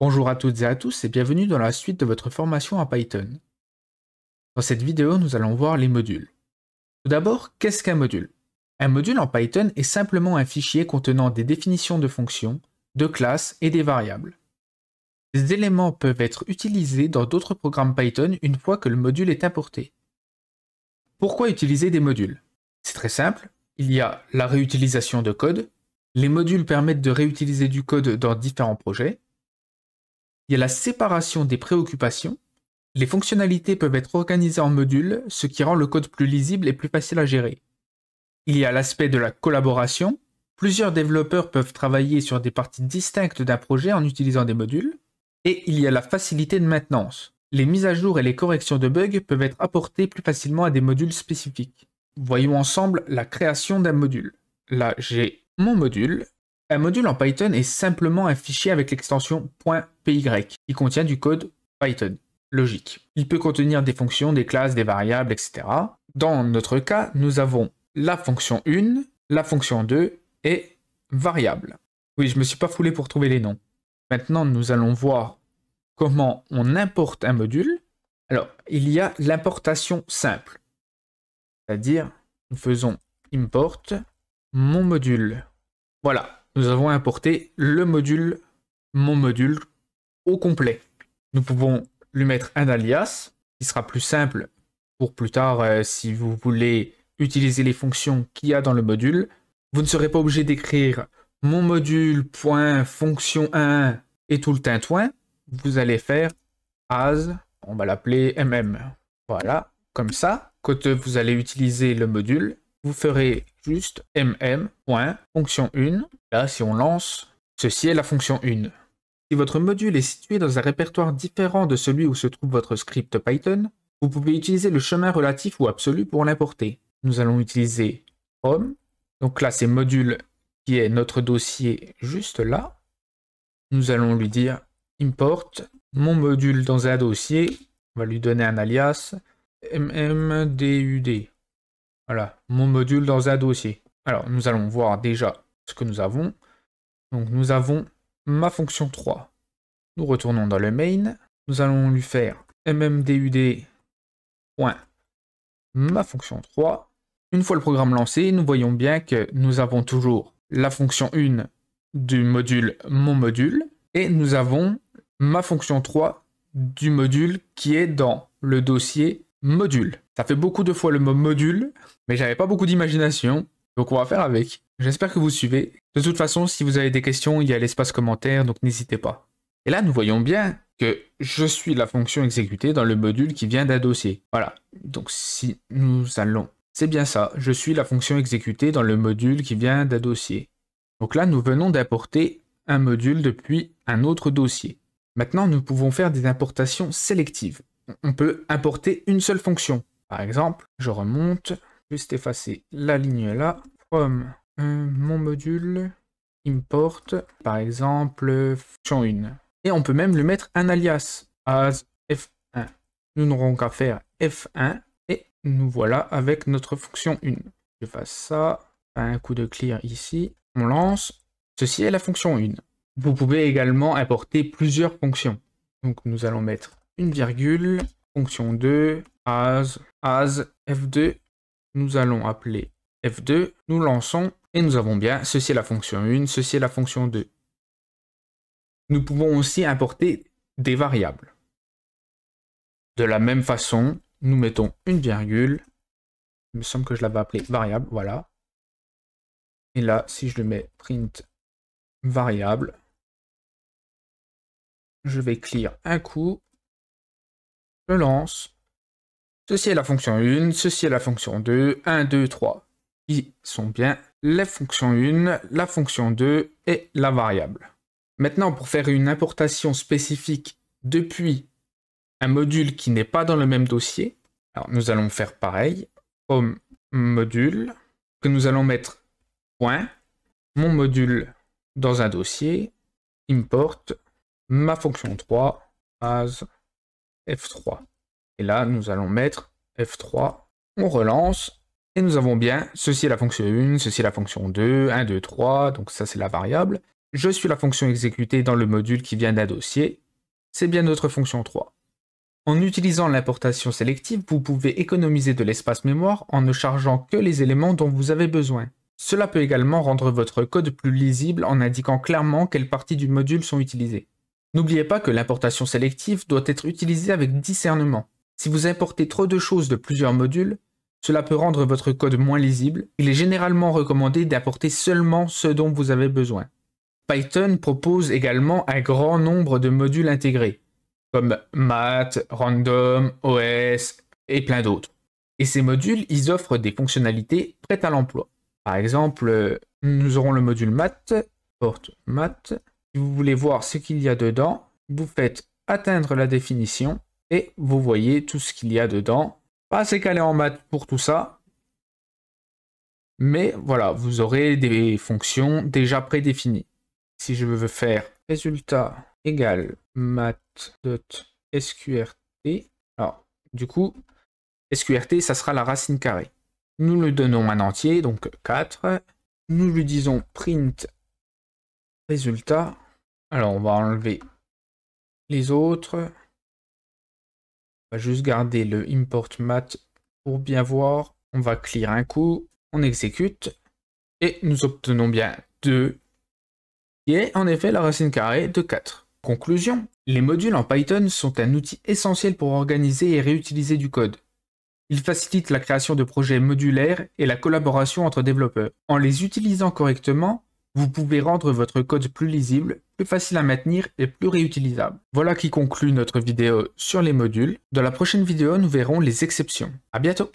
Bonjour à toutes et à tous et bienvenue dans la suite de votre formation en Python. Dans cette vidéo, nous allons voir les modules. Tout d'abord, qu'est-ce qu'un module Un module en Python est simplement un fichier contenant des définitions de fonctions, de classes et des variables. Ces éléments peuvent être utilisés dans d'autres programmes Python une fois que le module est importé. Pourquoi utiliser des modules C'est très simple, il y a la réutilisation de code, les modules permettent de réutiliser du code dans différents projets, il y a la séparation des préoccupations. Les fonctionnalités peuvent être organisées en modules, ce qui rend le code plus lisible et plus facile à gérer. Il y a l'aspect de la collaboration. Plusieurs développeurs peuvent travailler sur des parties distinctes d'un projet en utilisant des modules. Et il y a la facilité de maintenance. Les mises à jour et les corrections de bugs peuvent être apportées plus facilement à des modules spécifiques. Voyons ensemble la création d'un module. Là, j'ai mon module, un module en Python est simplement un fichier avec l'extension .py qui contient du code Python. Logique. Il peut contenir des fonctions, des classes, des variables, etc. Dans notre cas, nous avons la fonction 1, la fonction 2 et variable. Oui, je me suis pas foulé pour trouver les noms. Maintenant, nous allons voir comment on importe un module. Alors, il y a l'importation simple. C'est-à-dire, nous faisons import mon module. Voilà, nous avons importé le module mon module au complet. Nous pouvons lui mettre un alias, qui sera plus simple pour plus tard euh, si vous voulez utiliser les fonctions qu'il y a dans le module. Vous ne serez pas obligé d'écrire mon fonction 1 et tout le tintouin. Vous allez faire as, on va l'appeler mm. Voilà, comme ça. Quand vous allez utiliser le module, vous ferez juste mm. Fonction 1. Là, si on lance, ceci est la fonction 1. Si votre module est situé dans un répertoire différent de celui où se trouve votre script Python, vous pouvez utiliser le chemin relatif ou absolu pour l'importer. Nous allons utiliser home Donc là, c'est module qui est notre dossier juste là. Nous allons lui dire import mon module dans un dossier. On va lui donner un alias mmdud. Voilà, mon module dans un dossier. Alors, nous allons voir déjà ce que nous avons. Donc, nous avons ma fonction 3. Nous retournons dans le main. Nous allons lui faire mmdud. Ma fonction 3. Une fois le programme lancé, nous voyons bien que nous avons toujours la fonction 1 du module mon module et nous avons ma fonction 3 du module qui est dans le dossier module. Ça fait beaucoup de fois le mot module, mais j'avais pas beaucoup d'imagination, donc on va faire avec. J'espère que vous suivez. De toute façon, si vous avez des questions, il y a l'espace commentaire, donc n'hésitez pas. Et là, nous voyons bien que je suis la fonction exécutée dans le module qui vient d'un dossier. Voilà. Donc si nous allons... C'est bien ça, je suis la fonction exécutée dans le module qui vient d'un dossier. Donc là, nous venons d'importer un module depuis un autre dossier. Maintenant, nous pouvons faire des importations sélectives. On peut importer une seule fonction. Par exemple, je remonte, juste effacer la ligne là, from euh, mon module, import, par exemple, fonction 1. Et on peut même lui mettre un alias, as f1. Nous n'aurons qu'à faire f1 et nous voilà avec notre fonction 1. Je fasse ça, un coup de clear ici, on lance. Ceci est la fonction 1. Vous pouvez également importer plusieurs fonctions. Donc nous allons mettre une virgule, fonction 2, as, as f2, nous allons appeler f2, nous lançons et nous avons bien ceci est la fonction 1, ceci est la fonction 2. Nous pouvons aussi importer des variables. De la même façon, nous mettons une virgule. Il me semble que je l'avais appelée variable, voilà. Et là, si je le mets print variable, je vais clear un coup, je lance, Ceci est la fonction 1, ceci est la fonction 2, 1, 2, 3. qui sont bien les fonctions 1, la fonction 2 et la variable. Maintenant, pour faire une importation spécifique depuis un module qui n'est pas dans le même dossier, nous allons faire pareil, home module, que nous allons mettre point, mon module dans un dossier, importe ma fonction 3 as f3. Et là, nous allons mettre F3. On relance. Et nous avons bien, ceci est la fonction 1, ceci est la fonction 2, 1, 2, 3. Donc ça, c'est la variable. Je suis la fonction exécutée dans le module qui vient d'un dossier. C'est bien notre fonction 3. En utilisant l'importation sélective, vous pouvez économiser de l'espace mémoire en ne chargeant que les éléments dont vous avez besoin. Cela peut également rendre votre code plus lisible en indiquant clairement quelles parties du module sont utilisées. N'oubliez pas que l'importation sélective doit être utilisée avec discernement. Si vous importez trop de choses de plusieurs modules, cela peut rendre votre code moins lisible. Il est généralement recommandé d'apporter seulement ce dont vous avez besoin. Python propose également un grand nombre de modules intégrés, comme Math, Random, OS et plein d'autres. Et ces modules, ils offrent des fonctionnalités prêtes à l'emploi. Par exemple, nous aurons le module Math, porte Math. Si vous voulez voir ce qu'il y a dedans, vous faites atteindre la définition et vous voyez tout ce qu'il y a dedans. Pas assez calé en maths pour tout ça. Mais voilà, vous aurez des fonctions déjà prédéfinies. Si je veux faire résultat égale math.sqrt, alors du coup, sqrt, ça sera la racine carrée. Nous le donnons un entier, donc 4. Nous lui disons print résultat. Alors on va enlever les autres. On va juste garder le import mat pour bien voir. On va clear un coup, on exécute et nous obtenons bien 2 et en effet la racine carrée de 4. Conclusion, les modules en Python sont un outil essentiel pour organiser et réutiliser du code. Ils facilitent la création de projets modulaires et la collaboration entre développeurs. En les utilisant correctement, vous pouvez rendre votre code plus lisible, plus facile à maintenir et plus réutilisable. Voilà qui conclut notre vidéo sur les modules. Dans la prochaine vidéo, nous verrons les exceptions. À bientôt